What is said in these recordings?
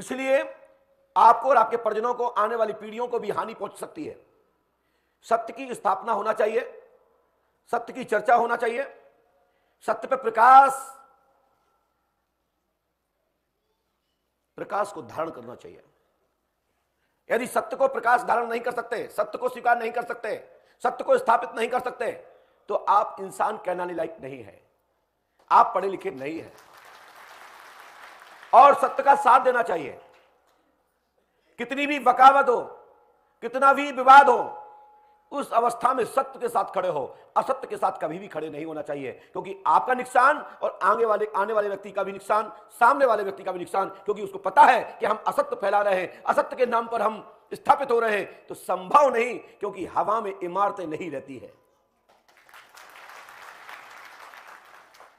इसलिए आपको और आपके परिजनों को आने वाली पीढ़ियों को भी हानि पहुंच सकती है सत्य की स्थापना होना चाहिए सत्य की चर्चा होना चाहिए सत्य पर प्रकाश प्रकाश को धारण करना चाहिए यदि सत्य को प्रकाश धारण नहीं कर सकते सत्य को स्वीकार नहीं कर सकते सत्य को स्थापित नहीं कर सकते तो आप इंसान कहलाने लायक नहीं है आप पढ़े लिखे नहीं है और सत्य का साथ देना चाहिए कितनी भी बकावत हो कितना भी विवाद हो उस अवस्था में सत्य के साथ खड़े हो असत्य के साथ कभी भी खड़े नहीं होना चाहिए क्योंकि आपका नुकसान और आगे वाले आने वाले व्यक्ति का भी नुकसान सामने वाले व्यक्ति का भी नुकसान क्योंकि उसको पता है कि हम असत्य फैला रहे हैं असत्य के नाम पर हम स्थापित हो रहे हैं तो संभव नहीं क्योंकि हवा में इमारतें नहीं रहती है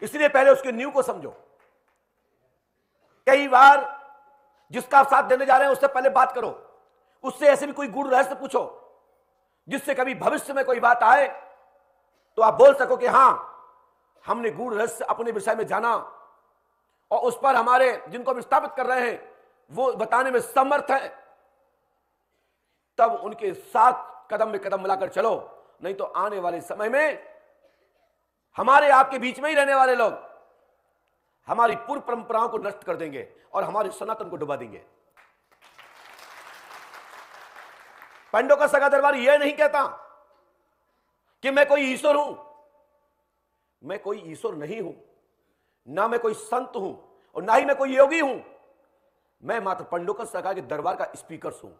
इसलिए पहले उसके न्यू को समझो कई बार जिसका आप साथ देने जा रहे हैं उससे पहले बात करो उससे ऐसे भी कोई गुण रहस्य पूछो जिससे कभी भविष्य में कोई बात आए तो आप बोल सको कि हां हमने गुण रहस्य अपने विषय में जाना और उस पर हमारे जिनको हम स्थापित कर रहे हैं वो बताने में समर्थ है तब उनके साथ कदम में कदम मिलाकर चलो नहीं तो आने वाले समय में हमारे आपके बीच में ही रहने वाले लोग हमारी पूर्व परंपराओं को नष्ट कर देंगे और हमारे सनातन को डुबा देंगे पंडो का सगा दरबार यह नहीं कहता कि मैं कोई ईश्वर हूं मैं कोई ईश्वर नहीं हूं ना मैं कोई संत हूं और ना ही मैं कोई योगी हूं मैं मात्र पंडों का सगा के दरबार का स्पीकर हूं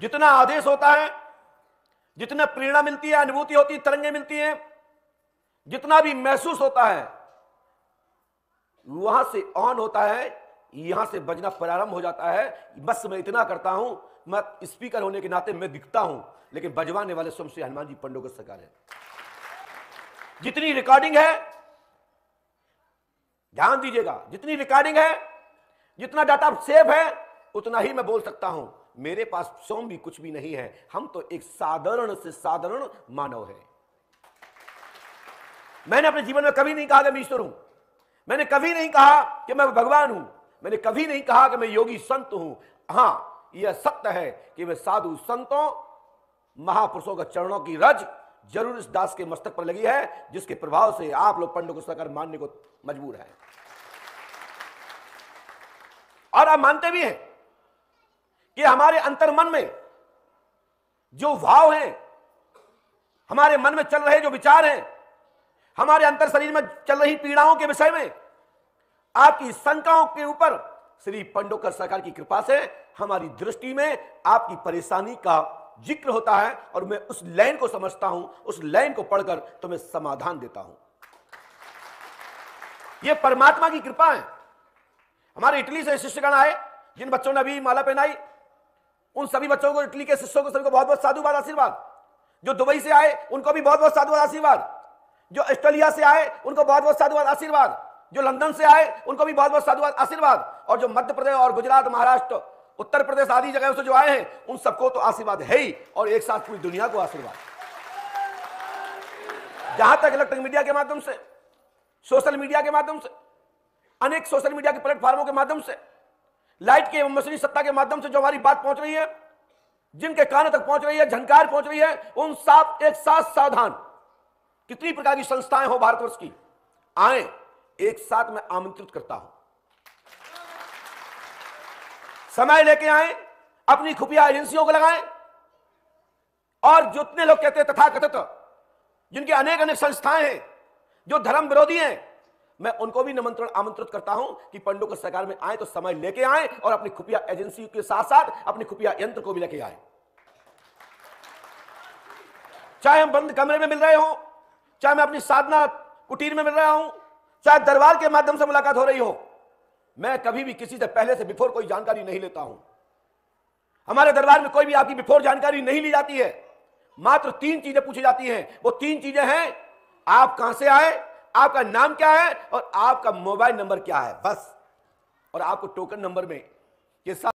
जितना आदेश होता है जितना प्रेरणा मिलती है अनुभूति होती है तरंगे मिलती हैं जितना भी महसूस होता है वहां से ऑन होता है यहां से बजना प्रारंभ हो जाता है बस मैं इतना करता हूं मैं स्पीकर होने के नाते मैं दिखता हूं लेकिन बजवाने वाले स्वयं श्री हनुमान जी पंडो का सरकार है जितनी रिकॉर्डिंग है ध्यान दीजिएगा जितनी रिकॉर्डिंग है जितना डाटा सेव है उतना ही मैं बोल सकता हूं मेरे पास स्वयं भी कुछ भी नहीं है हम तो एक साधारण से साधारण मानव है मैंने अपने जीवन में कभी नहीं कहा कि मैं ईश्वर हूं मैंने कभी नहीं कहा कि मैं भगवान हूं मैंने कभी नहीं कहा कि मैं योगी संत हूं हां यह सत्य है कि मैं साधु संतों महापुरुषों के चरणों की रज जरूर इस दास के मस्तक पर लगी है जिसके प्रभाव से आप लोग पंडित को सकर मानने को मजबूर है और आप मानते भी हैं कि हमारे अंतर्मन में जो भाव हैं हमारे मन में चल रहे जो विचार हैं हमारे अंतर शरीर में चल रही पीड़ाओं के विषय में आपकी शंकाओं के ऊपर श्री पंडोकर सरकार की कृपा से हमारी दृष्टि में आपकी परेशानी का जिक्र होता है और मैं उस लाइन को समझता हूं उस लाइन को पढ़कर तुम्हें समाधान देता हूं यह परमात्मा की कृपा है हमारे इटली से शिष्यगण आए जिन बच्चों ने अभी माला पहनाई उन सभी बच्चों को इटली के शिष्यों को सभी को बहुत बहुत साधुवाद आशीर्वाद जो दुबई से आए उनको भी बहुत बहुत साधुवाद आशीर्वाद जो ऑस्ट्रेलिया से आए उनको बहुत बहुत साधुवाद आशीर्वाद जो लंदन से आए उनको भी बहुत बहुत साधुवाद आशीर्वाद और जो मध्य प्रदेश और गुजरात महाराष्ट्र उत्तर प्रदेश आदि जगह से जो आए हैं उन सबको तो आशीर्वाद है ही और एक साथ पूरी दुनिया को आशीर्वाद जहां तक इलेक्ट्रिक मीडिया के माध्यम से सोशल मीडिया के माध्यम से अनेक सोशल मीडिया के प्लेटफॉर्मों के माध्यम से लाइट के एवं मशीनी सत्ता के माध्यम से जो हमारी बात पहुंच रही है जिनके कानों तक पहुंच रही है झंकार पहुंच रही है उन साफ एक साथ सावधान कितनी प्रकार की संस्थाएं हो भारतवर्ष की आए एक साथ मैं आमंत्रित करता हूं समय लेके आए अपनी खुफिया एजेंसियों को लगाएं और जितने लोग कहते हैं तथाकथित जिनकी अनेक अनेक संस्थाएं हैं जो धर्म विरोधी हैं मैं उनको भी निमंत्रण आमंत्रित करता हूं कि पंडो के सरकार में आए तो समय लेके आए और अपनी खुफिया एजेंसी के साथ साथ अपनी खुफिया यंत्र को भी लेके आए चाहे हम बंद कमरे में मिल रहे हों चाहे मैं अपनी साधना कुटीर में मिल रहा हूं चाहे दरबार के माध्यम से मुलाकात हो रही हो मैं कभी भी किसी से पहले से बिफोर कोई जानकारी नहीं लेता हूं हमारे दरबार में कोई भी आपकी बिफोर जानकारी नहीं ली जाती है मात्र तीन चीजें पूछी जाती हैं वो तीन चीजें हैं आप कहां से आए आपका नाम क्या है और आपका मोबाइल नंबर क्या है बस और आपको टोकन नंबर में के